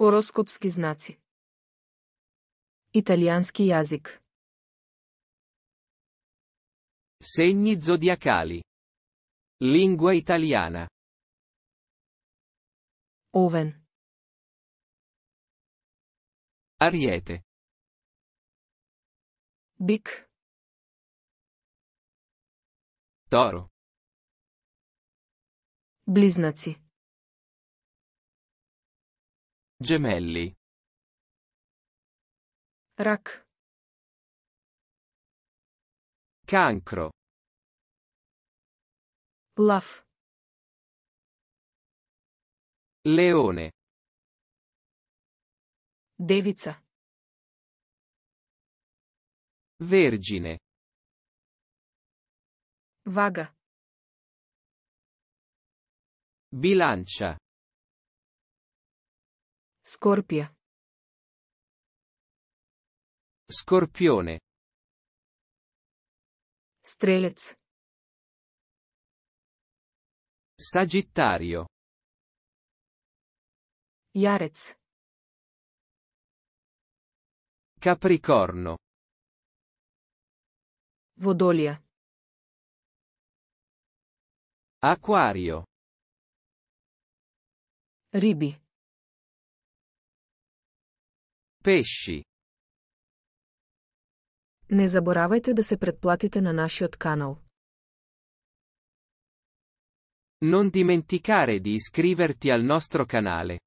Хороскопски знаци. Италиански язик. Segni zodiacali. Lingua italiana. Oven. Ariete. Bic. Toro. Близнаци. Gemelli. Rak. Cancro. Laf. Leone. Devica. Vergine. Vaga. Bilancia. Scorpia. Scorpione. Strelez. Sagittario. Iarez. Capricorno. Vodolia. Acquario. Ribi. Pesci. Не заборавайте да се предплатите на нашиот канал. Non dimenticare di iscriverti al nostro canale.